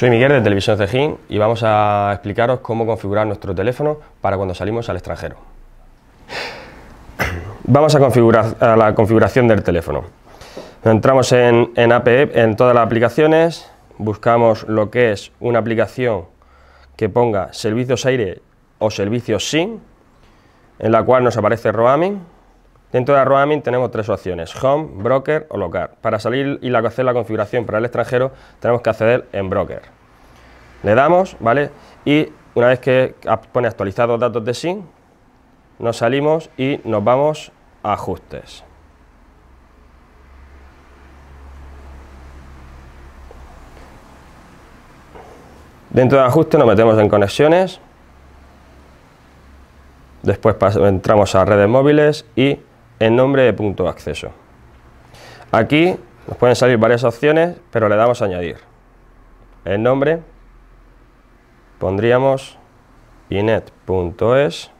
Soy Miguel de Televisión Cejín y vamos a explicaros cómo configurar nuestro teléfono para cuando salimos al extranjero. Vamos a configurar la configuración del teléfono. Entramos en, e, en todas las aplicaciones, buscamos lo que es una aplicación que ponga servicios aire o servicios SIM, en la cual nos aparece roaming Dentro de Roaming tenemos tres opciones, Home, Broker o Local. Para salir y hacer la configuración para el extranjero tenemos que acceder en Broker. Le damos, ¿vale? Y una vez que pone actualizados datos de SIM, nos salimos y nos vamos a ajustes. Dentro de ajustes nos metemos en conexiones, después entramos a redes móviles y el nombre de punto de acceso. Aquí nos pueden salir varias opciones, pero le damos a añadir. El nombre pondríamos inet.es,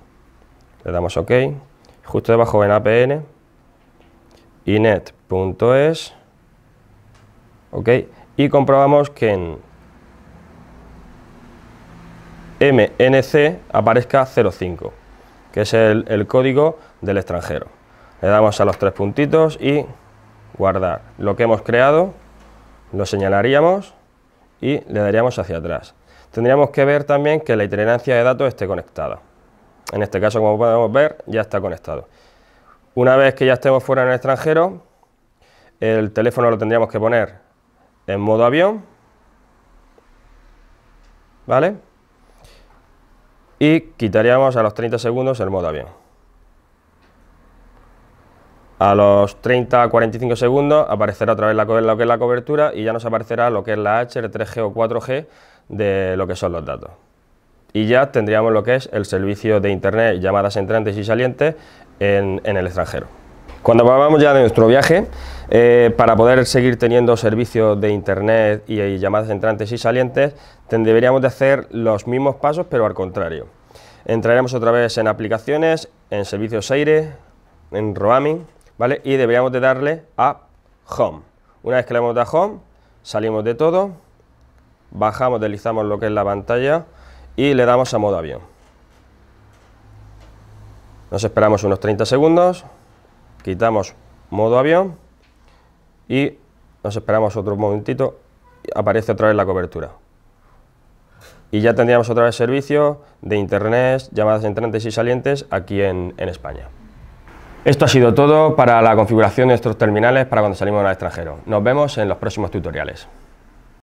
le damos OK, justo debajo en APN, inet.es, OK, y comprobamos que en MNC aparezca 05, que es el, el código del extranjero le damos a los tres puntitos y guardar. Lo que hemos creado lo señalaríamos y le daríamos hacia atrás. Tendríamos que ver también que la itinerancia de datos esté conectada. En este caso, como podemos ver, ya está conectado. Una vez que ya estemos fuera en el extranjero, el teléfono lo tendríamos que poner en modo avión, ¿vale? Y quitaríamos a los 30 segundos el modo avión. A los 30-45 segundos aparecerá otra vez la, lo que es la cobertura y ya nos aparecerá lo que es la HR3G o 4G de lo que son los datos. Y ya tendríamos lo que es el servicio de Internet, llamadas entrantes y salientes en, el extranjero. Cuando volvamos ya de nuestro viaje, eh, para poder seguir teniendo servicios de internet y, llamadas entrantes y salientes, deberíamos de hacer los mismos pasos, pero al contrario. Entraremos otra vez en aplicaciones, en servicios aire, en roaming, y deberíamos de darle a Home. Una vez que le damos a Home, salimos de todo, bajamos, deslizamos lo que es la pantalla y le damos a modo avión. Nos esperamos unos 30 segundos, quitamos modo avión y nos esperamos otro momentito, aparece otra vez la cobertura. Y ya tendríamos otra vez servicio de internet, llamadas entrantes y salientes aquí en España. Esto ha sido todo para la configuración de nuestros terminales para cuando salimos al extranjero. Nos vemos en los próximos tutoriales.